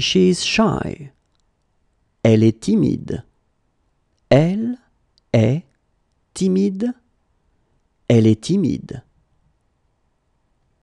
shy. Elle est timide. Elle est timide. Elle est timide.